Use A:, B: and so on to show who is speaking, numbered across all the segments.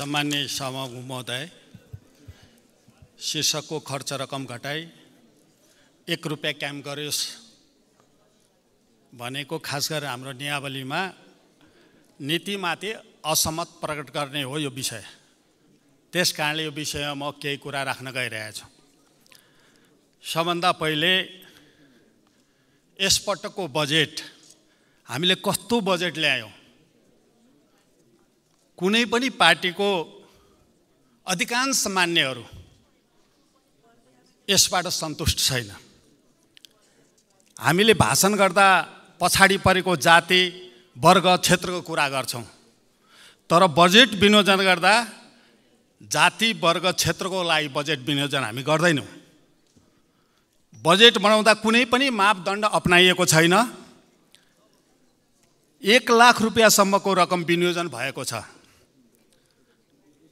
A: सामान्य समूह महोदय शीर्षकको खर्च रकम घटाई एक रुपियाँ क्याम्प गरोस् भनेको खास गरेर हाम्रो नियावलीमा नीतिमाथि असमत प्रकट गर्ने हो यो विषय त्यस कारणले यो विषयमा म केही कुरा राख्न गइरहेछु सबभन्दा पहिले यसपटकको बजेट हामीले कस्तो बजेट ल्यायौँ कुनै पनि पार्टीको अधिकांश मान्यहरू यसबाट सन्तुष्ट छैन हामीले भाषण गर्दा पछाडि परेको जाति वर्ग क्षेत्रको कुरा गर्छौँ तर बजेट विनियोजन गर्दा जाति वर्ग क्षेत्रको लागि बजेट विनियोजन हामी गर्दैनौँ बजेट बनाउँदा कुनै पनि मापदण्ड अप्नाइएको छैन एक लाख रुपियाँसम्मको रकम विनियोजन भएको छ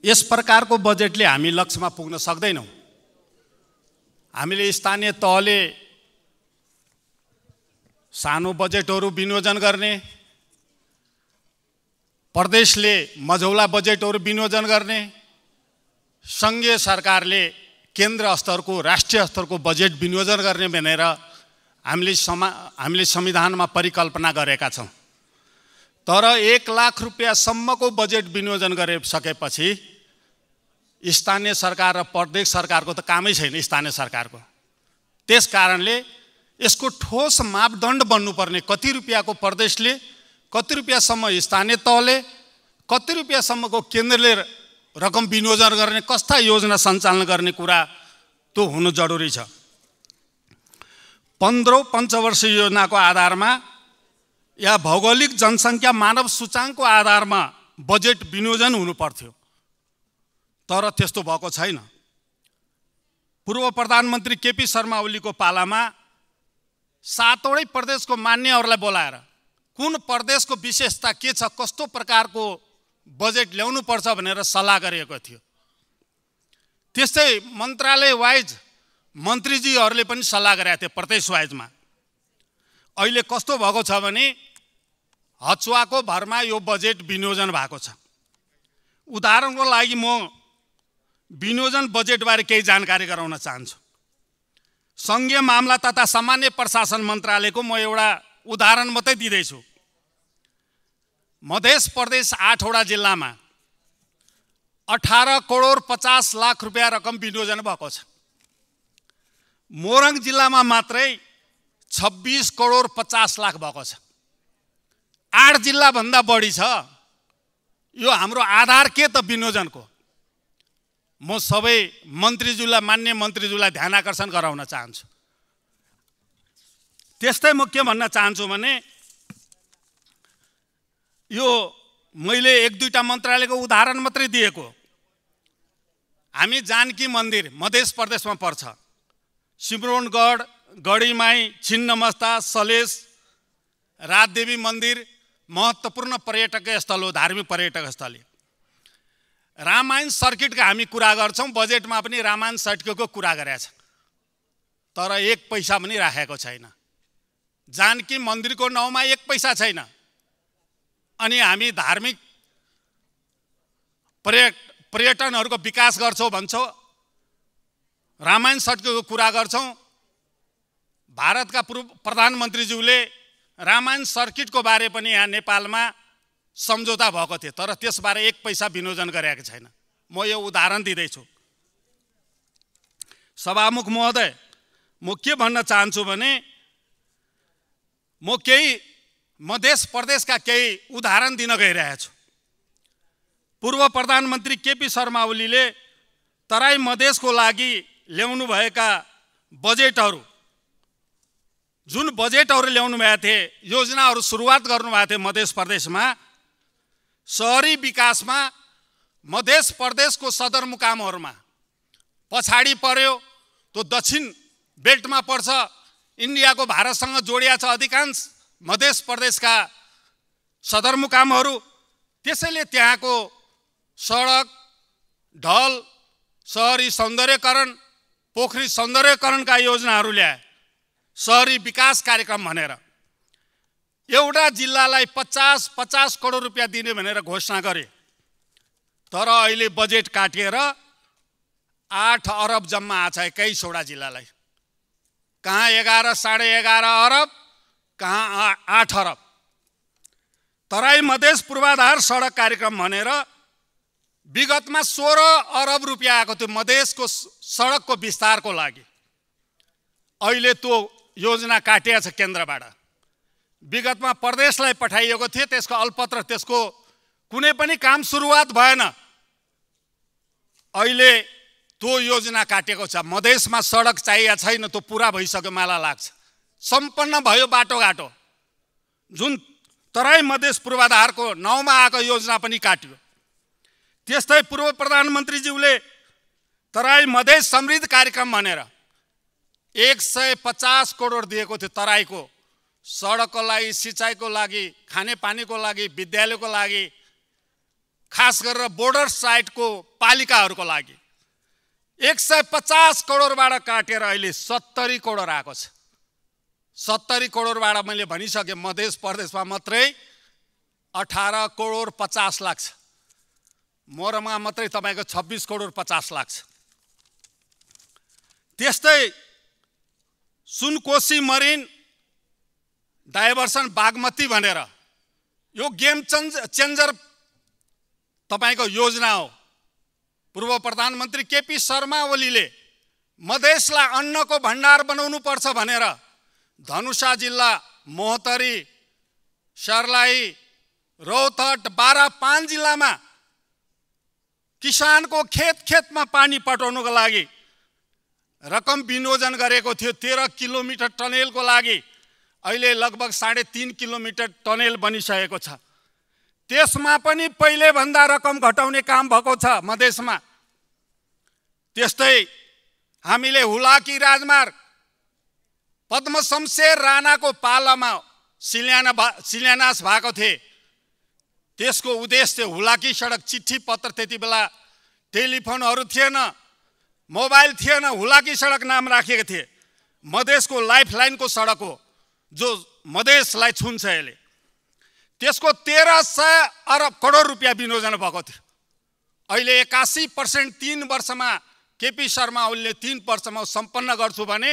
A: यस प्रकारको बजेटले हामी लक्ष्यमा पुग्न सक्दैनौँ हामीले स्थानीय तहले सानो बजेटहरू विनियोजन गर्ने प्रदेशले मझौला बजेटहरू विनियोजन गर्ने सङ्घीय सरकारले केन्द्र स्तरको राष्ट्रिय स्तरको बजेट विनियोजन गर्ने भनेर हामीले समा हामीले संविधानमा परिकल्पना गरेका छौँ तर एक लाख रुपियाँसम्मको बजेट विनियोजन गरिसकेपछि स्थानीय सरकार र प्रदेश सरकारको त कामै छैन स्थानीय सरकारको त्यस कारणले यसको ठोस मापदण्ड बन्नुपर्ने कति रुपियाँको प्रदेशले कति रुपियाँसम्म स्थानीय तहले कति रुपियाँसम्मको केन्द्रले रकम विनियोजन गर्ने कस्ता योजना सञ्चालन गर्ने कुरा त्यो हुनु जरुरी छ पन्ध्रौँ पञ्चवर्षीय योजनाको आधारमा या भौगोलिक जनसङ्ख्या मानव सूचाङ्कको आधारमा बजेट विनियोजन हुनुपर्थ्यो तर त्यस्तो भएको छैन पूर्व प्रधानमन्त्री केपी शर्मा ओलीको पालामा सातवटै प्रदेशको मान्यहरूलाई बोलाएर कुन प्रदेशको विशेषता के छ कस्तो प्रकारको बजेट ल्याउनु पर्छ भनेर सल्लाह गरिएको थियो त्यस्तै मन्त्रालय वाइज मन्त्रीजीहरूले पनि सल्लाह गरेका थिए प्रदेश वाइजमा अहिले कस्तो भएको छ भने हचुवाको भरमा यो बजेट विनियोजन भएको छ उदाहरणको लागि म विनियोजन बजेटबारे केही जानकारी गराउन चाहन्छु सङ्घीय मामला तथा सामान्य प्रशासन मन्त्रालयको म एउटा उदाहरण मात्रै दिँदैछु मध्य प्रदेश आठवटा जिल्लामा अठार करोड पचास लाख रुपियाँ रकम विनियोजन भएको छ मोरङ जिल्लामा मात्रै छब्बिस करोड पचास लाख भएको छ आठ जिल्लाभन्दा बढी छ यो हाम्रो आधार के त विनियोजनको म सबै मन्त्रीज्यूलाई मान्य मन्त्रीज्यूलाई ध्यान आकर्षण गराउन चाहन्छु त्यस्तै म के भन्न चाहन्छु भने यो मैले एक दुईवटा मन्त्रालयको उदाहरण मात्रै दिएको हामी जानकी मन्दिर मधेस प्रदेशमा पर्छ सिमरोनगढ गढीमाई छिन्नमस्ता सलेस राजदेवी मन्दिर महत्त्वपूर्ण पर्यटकीय स्थल हो धार्मिक पर्यटक स्थल रामायण सर्किटको हामी कुरा गर्छौँ बजेटमा पनि रामायण सर्किटको कुरा गरेका छन् तर एक पैसा पनि राखेको छैन जानकी मन्दिरको नाउँमा एक पैसा छैन अनि हामी धार्मिक पर्य पर्यटनहरूको विकास गर्छौँ भन्छौँ रामायण सर्किटको कुरा गर्छौँ भारतका पूर्व प्रधानमन्त्रीज्यूले रामायण सर्किटको बारे पनि यहाँ नेपालमा सम्झौता भएको थियो तर त्यसबारे एक पैसा विनियोजन गरेको छैन म यो उदाहरण दिँदैछु सभामुख महोदय म के भन्न चाहन्छु भने म केही मधेस प्रदेशका केही उदाहरण दिन गइरहेछु पूर्व प्रधानमन्त्री केपी शर्मा ओलीले तराई मधेसको लागि ल्याउनुभएका बजेटहरू जुन बजेटहरू ल्याउनु भएको थिए योजनाहरू सुरुवात गर्नुभएको थियो मध्य प्रदेशमा सहरी विकासमा मध्य प्रदेशको सदरमुकामहरूमा पछाडि पर्यो त्यो दक्षिण बेल्टमा पर्छ इन्डियाको भारतसँग जोडिया छ अधिकांश मध्य प्रदेशका सदरमुकामहरू त्यसैले त्यहाँको सडक ढल सहरी सौन्दर्यकरण पोखरी सौन्दर्यकरणका योजनाहरू ल्याए सहरी विकास कार्यक्रम भनेर एउटा जिल्लालाई पचास पचास करोड रुपियाँ दिने भनेर घोषणा गरे तर अहिले बजेट काटिएर आठ अरब जम्मा आएको छ एक्काइसवटा जिल्लालाई कहाँ एघार साढे एघार अरब कहाँ आठ अरब तराई मधेस पूर्वाधार सडक कार्यक्रम भनेर विगतमा सोह्र अरब रुपियाँ आएको थियो मधेसको सडकको विस्तारको लागि अहिले त्यो योजना काटिएको छ केन्द्रबाट विगतमा प्रदेशलाई पठाइएको थियो त्यसको अल्पत्र त्यसको कुनै पनि काम सुरुवात भएन अहिले त्यो योजना काटेको छ मधेसमा सडक चाहिएको छैन त्यो पुरा भइसक्यो मलाई लाग्छ सम्पन्न भयो बाटोघाटो जुन तराई मधेस पूर्वाधारको नाउँमा आएको योजना पनि काट्यो त्यस्तै पूर्व प्रधानमन्त्रीज्यूले तराई मधेस समृद्ध कार्यक्रम भनेर एक सय पचास करोड दिएको थियो तराईको सडकको लागि सिँचाइको लागि खानेपानीको लागि विद्यालयको लागि खास गरेर बोर्डर साइडको पालिकाहरूको लागि एक सय पचास करोडबाट काटेर अहिले सत्तरी करोड आएको छ सत्तरी करोडबाट मैले भनिसकेँ मधेस प्रदेशमा मात्रै अठार करोड पचास लाख छ मोरमा मात्रै तपाईँको छब्बिस करोड पचास लाख छ त्यस्तै सुनकोशी मरिन डाइभर्सन बागमती भनेर यो गेम चेन्ज चेन्जर तपाईँको योजना हो पूर्व प्रधानमन्त्री केपी शर्मा ओलीले मधेसलाई अन्नको भण्डार बनाउनु पर्छ भनेर धनुषा जिल्ला मोहतरी सर्लाही रौतहट बारा पाँच जिल्लामा किसानको खेत खेतमा पानी पठाउनुको लागि रकम विनियोजन गरेको थियो तेह्र किलोमिटर टनेलको लागि अहिले लगभग साढे तिन किलोमिटर टनेल बनिसकेको छ त्यसमा पनि पहिलेभन्दा रकम घटाउने काम भएको छ मधेसमा त्यस्तै हामीले हुलाकी राजमार्ग पद्मशमशेर राणाको पालामा सिल्याना भा सिल्यानास भएको थिए त्यसको उद्देश्य हुलाकी सडक चिठी पत्र त्यति बेला टेलिफोनहरू थिएन मोबाइल थिएन हुलाकी सडक नाम राखेको थिए मधेसको लाइफ लाइनको सडक हो जो मधेसलाई छुन्छ यसले त्यसको तेह्र सय अरब करोड रुपियाँ विनियोजन भएको थियो अहिले एक्कासी पर्सेन्ट तिन वर्षमा केपी शर्मा ओलीले तिन वर्षमा सम्पन्न गर्छु भने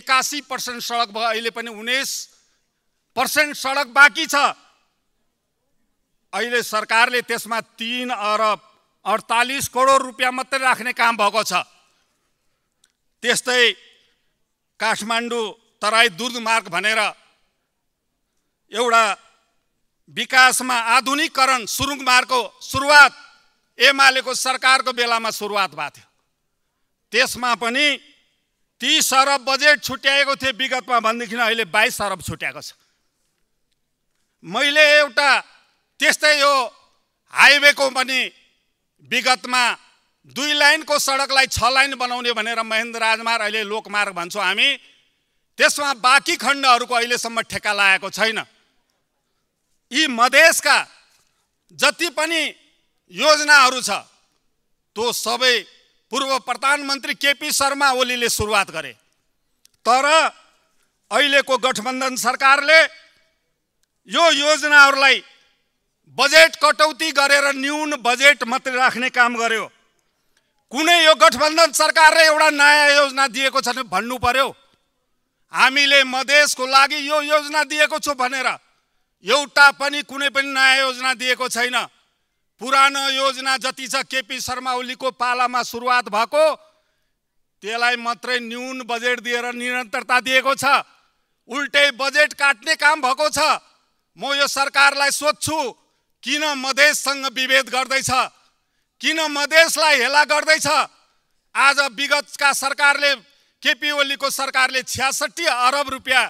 A: एक्कासी पर्सेन्ट सडक भयो अहिले पनि उन्नाइस पर्सेन्ट सडक बाँकी छ अहिले सरकारले त्यसमा तिन अरब अडतालिस करोड रुपियाँ मात्रै राख्ने काम भएको छ त्यस्तै काठमाडौँ तराई मार्ग भनेर एउटा विकासमा आधुनिकरण मार्गको सुरुवात एमालेको सरकारको बेलामा सुरुवात भएको थियो त्यसमा पनि तिस अरब बजेट छुट्याएको थिएँ विगतमा भनेदेखि अहिले बाइस अरब छुट्याएको छ मैले एउटा त्यस्तै यो हाइवेको पनि विगतमा दुई लाइनको सडकलाई छ लाइन बनाउने भनेर महेन्द्र राजमार्ग अहिले लोकमार्ग भन्छौँ हामी त्यसमा बाँकी खण्डहरूको अहिलेसम्म ठेक्का लागेको छैन यी मधेसका जति पनि योजनाहरू छ त्यो सबै पूर्व प्रधानमन्त्री केपी शर्मा ओलीले सुरुवात गरे तर अहिलेको गठबन्धन सरकारले यो योजनाहरूलाई बजेट कटौती गरेर न्यून बजेट मात्रै राख्ने काम गर्यो कुनै यो गठबन्धन सरकारले एउटा नयाँ योजना दिएको छ भन्नु पर्यो हामीले मधेसको लागि यो योजना दिएको छु भनेर एउटा पनि कुनै पनि नयाँ योजना दिएको छैन पुरानो योजना जति छ केपी शर्मा ओलीको पालामा सुरुवात भएको त्यसलाई मात्रै न्यून बजेट दिएर निरन्तरता दिएको छ उल्टै बजेट काट्ने काम भएको छ म यो सरकारलाई सोध्छु किन मधेससँग विभेद गर्दैछ किन मधेसलाई हेला गर्दैछ आज विगतका सरकारले केपी ओलीको सरकारले छ्यासठी अरब रुपियाँ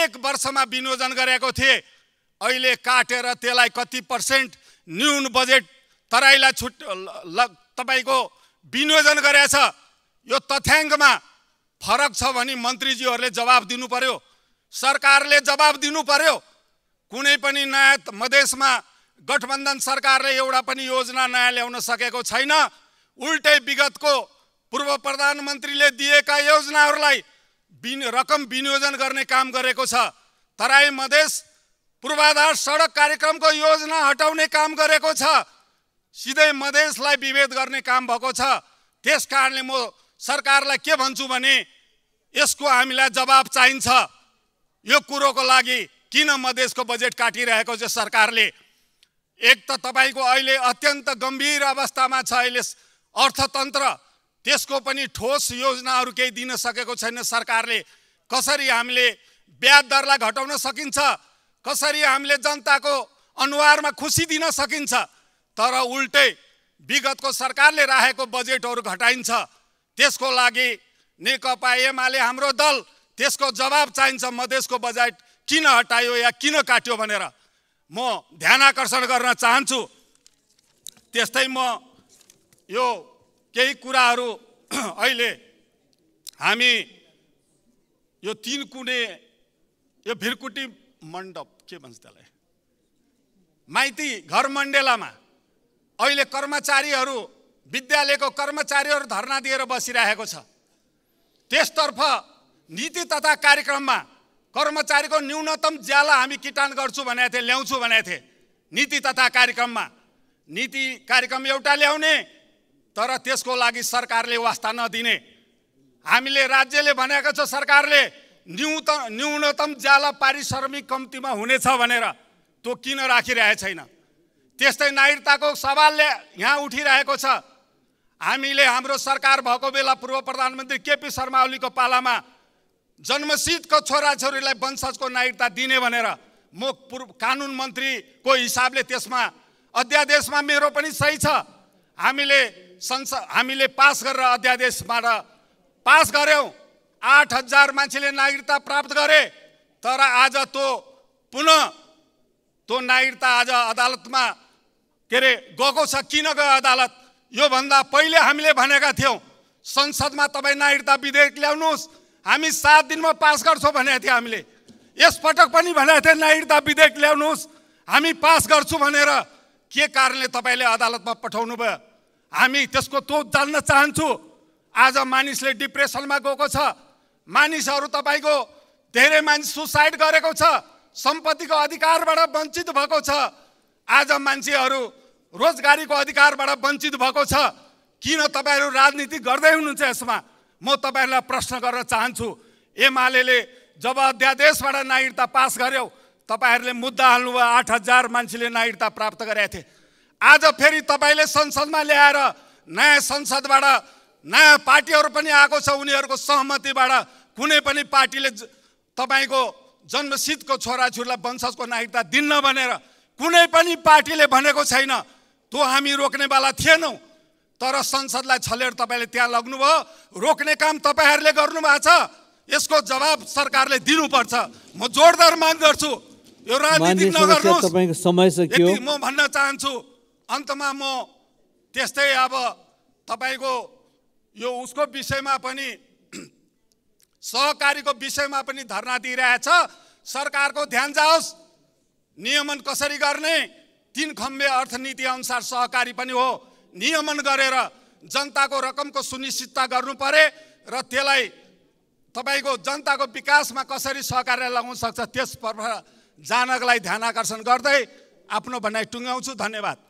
A: एक वर्षमा विनियोजन गरेको थिए अहिले काटेर त्यसलाई कति पर्सेन्ट न्यून बजेट तराईलाई छुट तपाईँको विनियोजन गरेछ यो तथ्याङ्कमा फरक छ भने मन्त्रीज्यूहरूले जवाब दिनु पर्यो सरकारले जवाब दिनु पर्यो कुनै पनि नयाँ मधेसमा गठबन्धन सरकारले एउटा पनि योजना नयाँ ल्याउन सकेको छैन उल्टै विगतको पूर्व प्रधानमन्त्रीले दिएका योजनाहरूलाई बिन रकम विनियोजन गर्ने काम गरेको छ तराई मधेस पूर्वाधार सडक कार्यक्रमको योजना हटाउने काम गरेको छ सिधै मधेसलाई विभेद गर्ने काम भएको छ त्यस कारणले म सरकारलाई के भन्छु भने यसको हामीलाई जवाब चाहिन्छ यो कुरोको लागि किन मधेसको बजेट काटिरहेको छ सरकारले एक त तपाईँको अहिले अत्यन्त गम्भीर अवस्थामा छ अहिले अर्थतन्त्र त्यसको पनि ठोस योजनाहरू केही दिन सकेको छैन सरकारले कसरी हामीले ब्याज दरलाई घटाउन सकिन्छ कसरी हामीले जनताको अनुहारमा खुसी दिन सकिन्छ तर उल्टै विगतको सरकारले राखेको बजेटहरू घटाइन्छ त्यसको लागि नेकपा एमाले हाम्रो दल त्यसको जवाब चाहिन्छ मधेसको बजेट किन हटायो या किन काट्यो भनेर म ध्यान आकर्षण गर्न चाहन्छु त्यस्तै म यो केही कुराहरू अहिले हामी यो तिन कुने यो भिरकुटी मण्डप के भन्छ त्यसलाई माइती घर मण्डेलामा अहिले कर्मचारीहरू विद्यालयको कर्मचारीहरू धर्ना दिएर बसिरहेको छ त्यसतर्फ नीति तथा कार्यक्रममा कर्मचारीको न्यूनतम ज्याला हामी किटान गर्छु भनेको थिएँ ल्याउँछु भनेको थिएँ नीति तथा कार्यक्रममा नीति कार्यक्रम एउटा ल्याउने तर त्यसको लागि सरकारले वास्ता नदिने हामीले राज्यले भनेको छ सरकारले न्यूनतम न्यूनतम ज्याला पारिश्रमिक कम्तीमा हुनेछ भनेर त्यो किन राखिरहेको छैन त्यस्तै नागरिकताको सवालले यहाँ उठिरहेको छ हामीले हाम्रो सरकार भएको बेला पूर्व प्रधानमन्त्री केपी शर्मा ओलीको पालामा जन्मसिद्धको छोराछोरीलाई वंशजको नागरिकता दिने भनेर म पूर्व कानुन मन्त्रीको हिसाबले त्यसमा अध्यादेशमा मेरो पनि सही छ हामीले संसद हामीले पास गरेर अध्यादेशबाट पास गऱ्यौँ आठ हजार मान्छेले नागरिकता प्राप्त गरे तर आज त्यो पुनः त्यो नागरिकता आज अदालतमा के अरे गएको छ किन गयो अदालत योभन्दा पहिले हामीले भनेका थियौँ संसदमा तपाईँ नागरिकता विधेयक ल्याउनुहोस् हामी सात दिनमा पास गर्छौँ भनेको थियो हामीले यसपटक पनि भनेको थियो नागरिकता विधेयक ल्याउनुहोस् हामी पास गर्छु भनेर के कारणले तपाईँले अदालतमा पठाउनु भयो हामी त्यसको तोत जान्न चाहन्छु आज मानिसले डिप्रेसनमा गएको छ मानिसहरू तपाईँको धेरै मानिस सुसाइड गरेको छ सम्पत्तिको अधिकारबाट वञ्चित भएको छ आज मान्छेहरू रोजगारीको अधिकारबाट वञ्चित भएको छ किन तपाईँहरू राजनीति गर्दै हुनुहुन्छ यसमा म तपाईँहरूलाई प्रश्न गर्न चाहन्छु एमाले जब अध्यादेशबाट नागरिकता पास गर्यो तपाईँहरूले मुद्दा हाल्नुभयो आठ हजार मान्छेले नागरिकता प्राप्त गरेका थिए आज फेरि तपाईँले संसदमा ल्याएर नयाँ संसदबाट नयाँ पार्टीहरू पनि आएको छ उनीहरूको सहमतिबाट कुनै पनि पार्टीले तपाईँको जन्मसिद्धको छोराछोरीलाई वंशजको नागरिकता दिन्न भनेर कुनै पनि पार्टीले भनेको छैन त्यो हामी रोक्नेवाला थिएनौँ तर संसदलाई छलेर तपाईँले त्यहाँ लग्नुभयो रोक्ने काम तपाईँहरूले गर्नुभएको छ यसको जवाब सरकारले दिनुपर्छ म जोरदार माग गर्छु यो राजनीतिक नगर्नु म भन्न चाहन्छु अन्तमा म त्यस्तै अब तपाईँको यो उसको विषयमा पनि सहकारीको विषयमा पनि धर्ना दिइरहेछ सरकारको ध्यान जाओस् नियमन कसरी गर्ने तिन खम्बे अर्थनीति अनुसार सहकारी पनि हो नियमन गरेर जनताको रकमको सुनिश्चितता गर्नु परे र त्यसलाई तपाईँको जनताको विकासमा कसरी सहकार्य लगाउन सक्छ त्यस जानकलाई जानकलाई ध्यान आकर्षण गर्दै आफ्नो भनाइ टुङ्ग्याउँछु धन्यवाद